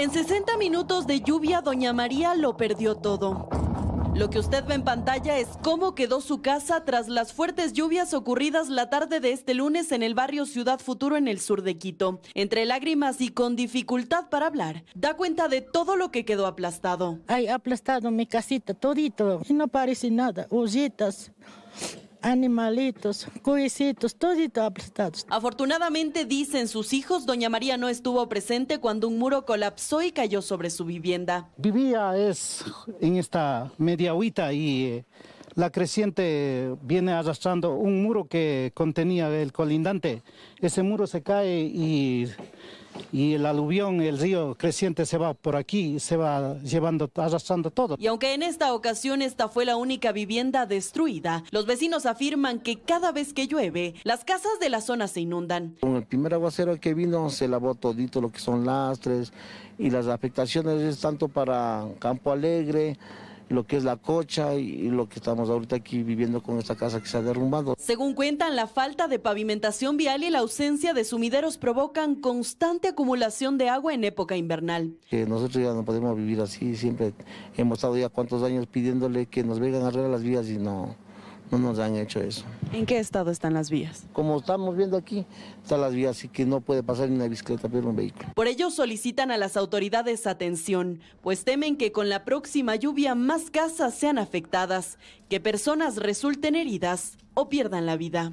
En 60 minutos de lluvia, doña María lo perdió todo. Lo que usted ve en pantalla es cómo quedó su casa tras las fuertes lluvias ocurridas la tarde de este lunes en el barrio Ciudad Futuro en el sur de Quito. Entre lágrimas y con dificultad para hablar, da cuenta de todo lo que quedó aplastado. Hay aplastado mi casita, todito, y no parece nada, ollitas animalitos, cuisitos, todito aplastados. Afortunadamente, dicen sus hijos, doña María no estuvo presente cuando un muro colapsó y cayó sobre su vivienda. Vivía es en esta media huita y eh, la creciente viene arrastrando un muro que contenía el colindante. Ese muro se cae y, el aluvión, el río creciente se va por aquí, se va llevando, arrastrando todo. Y aunque en esta ocasión esta fue la única vivienda destruida, los vecinos afirman que cada vez que llueve, las casas de la zona se inundan. Con el primer aguacero que vino se lavó todito lo que son lastres y las afectaciones es tanto para Campo Alegre, lo que es la cocha y lo que estamos ahorita aquí viviendo con esta casa que se ha derrumbado. Según cuentan, la falta de pavimentación vial y la ausencia de sumideros provocan constante acumulación de agua en época invernal. Que nosotros ya no podemos vivir así, siempre hemos estado ya cuántos años pidiéndole que nos vengan a arreglar las vías y no, no nos han hecho eso. ¿En qué estado están las vías? Como estamos viendo aquí, están las vías, y que no puede pasar ni una bicicleta, pero un vehículo. Por ello solicitan a las autoridades atención, pues temen que con la próxima lluvia más casas sean afectadas, que personas resulten heridas o pierdan la vida.